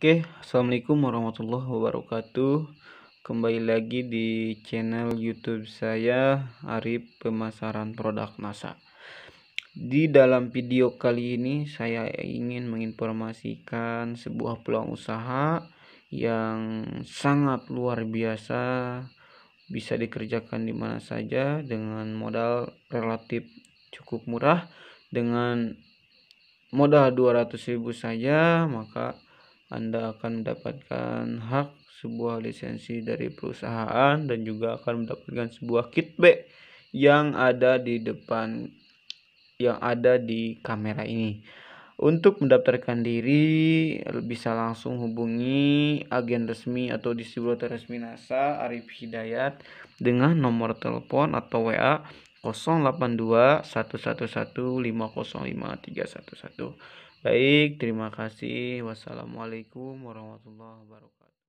Oke, assalamualaikum warahmatullahi wabarakatuh. Kembali lagi di channel YouTube saya, Arif Pemasaran Produk NASA. Di dalam video kali ini, saya ingin menginformasikan sebuah peluang usaha yang sangat luar biasa, bisa dikerjakan di mana saja dengan modal relatif cukup murah, dengan modal 200.000 saja, maka anda akan mendapatkan hak sebuah lisensi dari perusahaan dan juga akan mendapatkan sebuah kit yang ada di depan yang ada di kamera ini. Untuk mendaftarkan diri bisa langsung hubungi agen resmi atau distributor resmi NASA Arif Hidayat dengan nomor telepon atau WA 082 Baik, terima kasih. Wassalamualaikum warahmatullahi wabarakatuh.